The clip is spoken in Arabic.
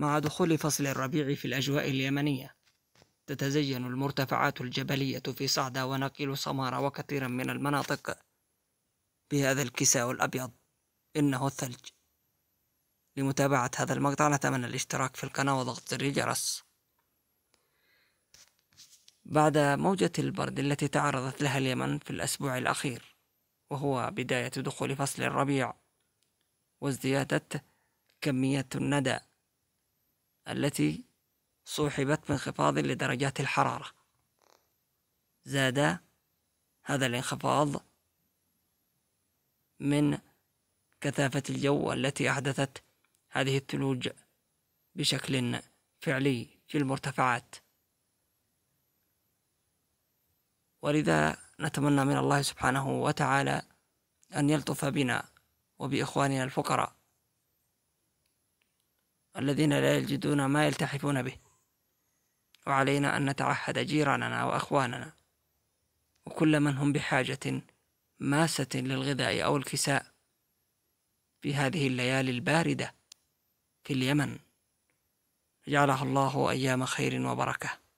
مع دخول فصل الربيع في الأجواء اليمنية تتزين المرتفعات الجبلية في صعدة ونقيل سمارة وكثيرا من المناطق بهذا الكساء الأبيض إنه الثلج لمتابعة هذا المقطع نتمنى الاشتراك في القناة وضغط زر الجرس بعد موجة البرد التي تعرضت لها اليمن في الأسبوع الأخير وهو بداية دخول فصل الربيع وازديادة كمية الندى التي صوحبت بانخفاض لدرجات الحرارة زاد هذا الانخفاض من كثافة الجو التي أحدثت هذه الثلوج بشكل فعلي في المرتفعات ولذا نتمنى من الله سبحانه وتعالى أن يلطف بنا وبإخواننا الفقراء الذين لا يجدون ما يلتحفون به وعلينا أن نتعهد جيراننا وأخواننا وكل من هم بحاجة ماسة للغذاء أو الكساء في هذه الليالي الباردة في اليمن جعلها الله أيام خير وبركة